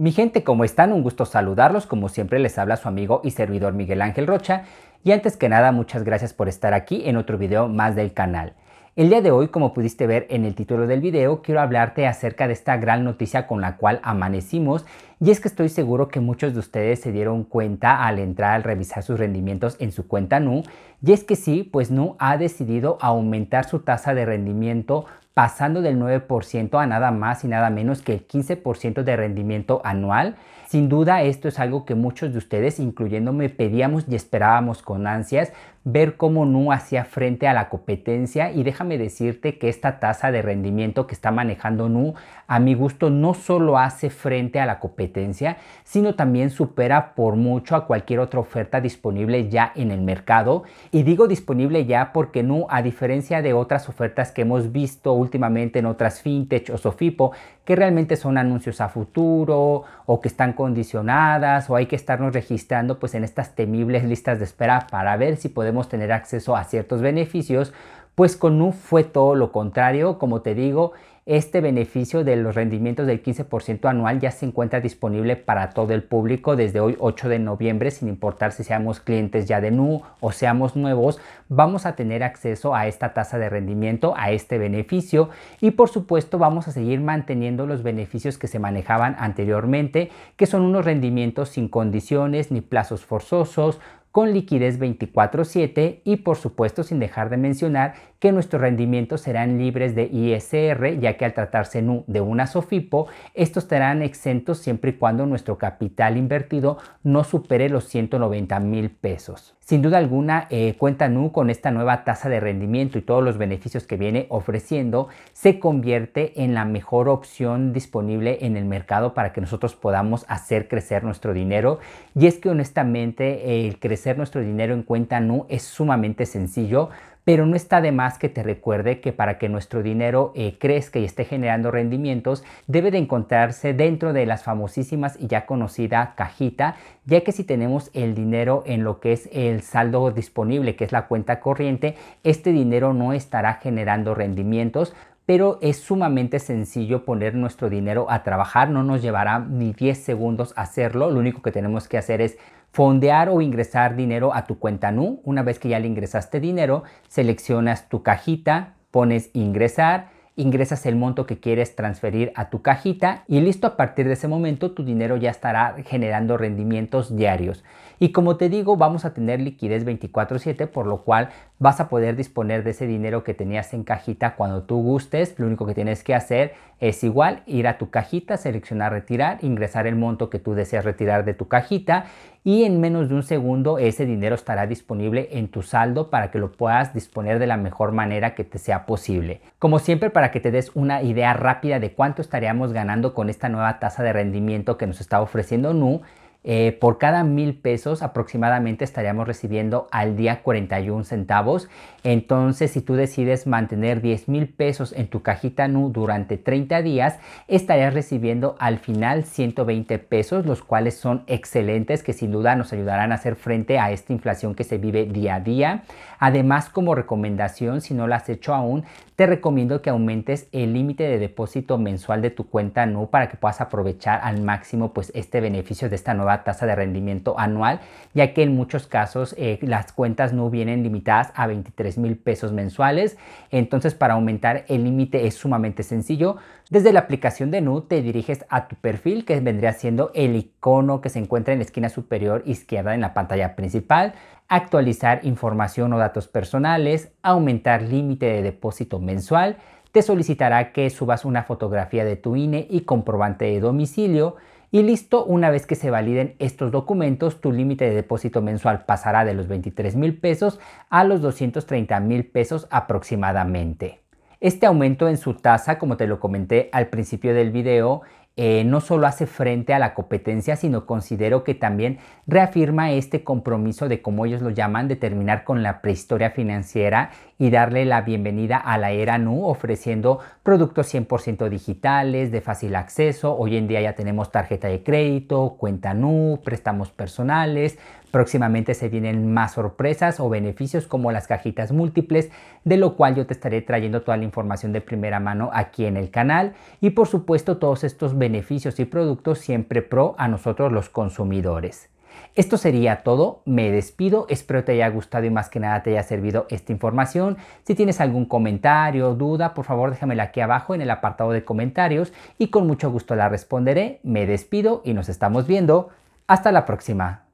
Mi gente, ¿cómo están? Un gusto saludarlos. Como siempre, les habla su amigo y servidor Miguel Ángel Rocha. Y antes que nada, muchas gracias por estar aquí en otro video más del canal. El día de hoy, como pudiste ver en el título del video, quiero hablarte acerca de esta gran noticia con la cual amanecimos y es que estoy seguro que muchos de ustedes se dieron cuenta al entrar al revisar sus rendimientos en su cuenta NU y es que sí, pues NU ha decidido aumentar su tasa de rendimiento pasando del 9% a nada más y nada menos que el 15% de rendimiento anual sin duda esto es algo que muchos de ustedes, incluyéndome, pedíamos y esperábamos con ansias ver cómo Nu hacía frente a la competencia y déjame decirte que esta tasa de rendimiento que está manejando Nu a mi gusto no solo hace frente a la competencia, sino también supera por mucho a cualquier otra oferta disponible ya en el mercado y digo disponible ya porque Nu a diferencia de otras ofertas que hemos visto últimamente en otras fintech o sofipo que realmente son anuncios a futuro o que están condicionadas o hay que estarnos registrando pues en estas temibles listas de espera para ver si podemos tener acceso a ciertos beneficios, pues con un fue todo lo contrario, como te digo, este beneficio de los rendimientos del 15% anual ya se encuentra disponible para todo el público desde hoy 8 de noviembre, sin importar si seamos clientes ya de NU o seamos nuevos, vamos a tener acceso a esta tasa de rendimiento, a este beneficio y por supuesto vamos a seguir manteniendo los beneficios que se manejaban anteriormente, que son unos rendimientos sin condiciones ni plazos forzosos, con liquidez 24/7 y por supuesto sin dejar de mencionar que nuestros rendimientos serán libres de ISR ya que al tratarse de una SOFIPO, estos estarán exentos siempre y cuando nuestro capital invertido no supere los 190 mil pesos. Sin duda alguna, eh, cuenta NU con esta nueva tasa de rendimiento y todos los beneficios que viene ofreciendo, se convierte en la mejor opción disponible en el mercado para que nosotros podamos hacer crecer nuestro dinero. Y es que honestamente el crecer nuestro dinero en cuenta no es sumamente sencillo, pero no está de más que te recuerde que para que nuestro dinero eh, crezca y esté generando rendimientos, debe de encontrarse dentro de las famosísimas y ya conocida cajita, ya que si tenemos el dinero en lo que es el saldo disponible, que es la cuenta corriente, este dinero no estará generando rendimientos, pero es sumamente sencillo poner nuestro dinero a trabajar, no nos llevará ni 10 segundos hacerlo, lo único que tenemos que hacer es fondear o ingresar dinero a tu cuenta NU, una vez que ya le ingresaste dinero, seleccionas tu cajita, pones ingresar, ingresas el monto que quieres transferir a tu cajita y listo, a partir de ese momento tu dinero ya estará generando rendimientos diarios. Y como te digo, vamos a tener liquidez 24/7, por lo cual vas a poder disponer de ese dinero que tenías en cajita cuando tú gustes. Lo único que tienes que hacer es igual ir a tu cajita, seleccionar retirar, ingresar el monto que tú deseas retirar de tu cajita y en menos de un segundo ese dinero estará disponible en tu saldo para que lo puedas disponer de la mejor manera que te sea posible. Como siempre, para que te des una idea rápida de cuánto estaríamos ganando con esta nueva tasa de rendimiento que nos está ofreciendo NU, eh, por cada mil pesos aproximadamente estaríamos recibiendo al día 41 centavos. Entonces, si tú decides mantener 10 mil pesos en tu cajita NU durante 30 días, estarías recibiendo al final 120 pesos, los cuales son excelentes que sin duda nos ayudarán a hacer frente a esta inflación que se vive día a día. Además, como recomendación, si no lo has hecho aún, te recomiendo que aumentes el límite de depósito mensual de tu cuenta NU para que puedas aprovechar al máximo pues este beneficio de esta nueva tasa de rendimiento anual, ya que en muchos casos eh, las cuentas no vienen limitadas a 23 mil pesos mensuales. Entonces, para aumentar el límite es sumamente sencillo. Desde la aplicación de Nu te diriges a tu perfil, que vendría siendo el icono que se encuentra en la esquina superior izquierda en la pantalla principal actualizar información o datos personales, aumentar límite de depósito mensual, te solicitará que subas una fotografía de tu INE y comprobante de domicilio, y listo, una vez que se validen estos documentos, tu límite de depósito mensual pasará de los 23 mil pesos a los 230 mil pesos aproximadamente. Este aumento en su tasa, como te lo comenté al principio del video, eh, no solo hace frente a la competencia, sino considero que también reafirma este compromiso de, como ellos lo llaman, de terminar con la prehistoria financiera y darle la bienvenida a la era NU ofreciendo productos 100% digitales, de fácil acceso. Hoy en día ya tenemos tarjeta de crédito, cuenta NU, préstamos personales, Próximamente se vienen más sorpresas o beneficios como las cajitas múltiples, de lo cual yo te estaré trayendo toda la información de primera mano aquí en el canal y por supuesto todos estos beneficios y productos siempre pro a nosotros los consumidores. Esto sería todo, me despido, espero te haya gustado y más que nada te haya servido esta información. Si tienes algún comentario, o duda, por favor déjamela aquí abajo en el apartado de comentarios y con mucho gusto la responderé. Me despido y nos estamos viendo. Hasta la próxima.